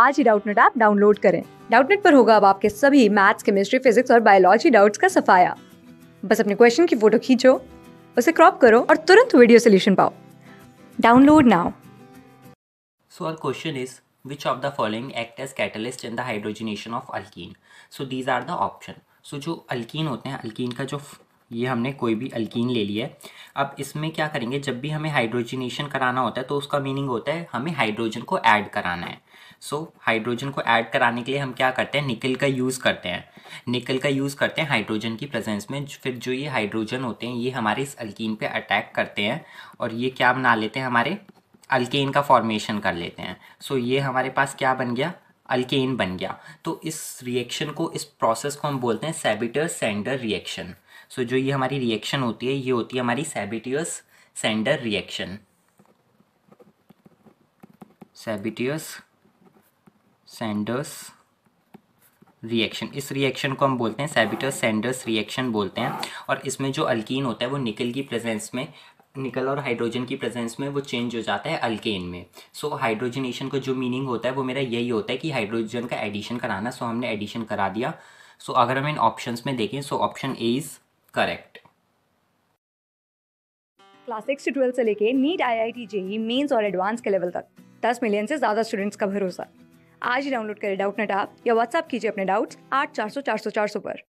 आज ही Doubtnut app download करें डाउटनेट पर होगा अब आपके सभी मैथ्स केमिस्ट्री फिजिक्स और बायोलॉजी डाउट्स का सफाया बस अपने क्वेश्चन की फोटो खींचो उसे क्रॉप करो और तुरंत वीडियो सोल्यूशन पाओ download now so our question is which of the following act as catalyst in the hydrogenation of alkene so these are the option so जो alkene होते हैं alkene का जो ये हमने कोई भी अल्कीन ले लिया है अब इसमें क्या करेंगे जब भी हमें हाइड्रोजनेशन कराना होता है तो उसका मीनिंग होता है हमें हाइड्रोजन को ऐड कराना है सो so, हाइड्रोजन को ऐड कराने के लिए हम क्या करते हैं निकल का यूज़ करते हैं निकल का यूज़ करते हैं हाइड्रोजन की प्रेजेंस में फिर जो ये हाइड्रोजन होते हैं ये हमारे इस अल्कीन पे अटैक करते हैं और ये क्या बना लेते हैं हमारे अल्केन का फॉर्मेशन कर लेते हैं सो so, ये हमारे पास क्या बन गया अल्केन बन गया तो इस रिएक्शन को इस प्रोसेस को हम बोलते हैं सेबिटर सेंडर रिएक्शन सो जो ये हमारी रिएक्शन होती है ये होती है हमारी Sabatier Senderens reaction Sabatier Senderens reaction इस रिएक्शन को हम बोलते हैं सेबिटर सेंडर्स रिएक्शन बोलते हैं और इसमें जो अल्कीन होता है वो निकल की प्रेजेंस में निकल और हाइड्रोजन की प्रेजेंस में वो चेंज हो जाता है अल्केन में सो so, हाइड्रोजनेशन का जो मीनिंग होता है वो मेरा यही होता है कि हाइड्रोजन का एडिशन कराना सो so, हमने एडिशन करा दिया सो so, अगर हम इन ऑप्शन में देखें so option A is correct class six से ट्वेल्थ से लेके NEET IIT JEE Mains और एडवांस के लेवल तक दस मिलियन से ज़्यादा स्टूडेंट्स का भरोसा आज ही डाउनलोड करें डाउट नेट आप या व्हाट्सअप कीजिए अपने डाउट्स आठ चार सौ चार सौ चार सौ पर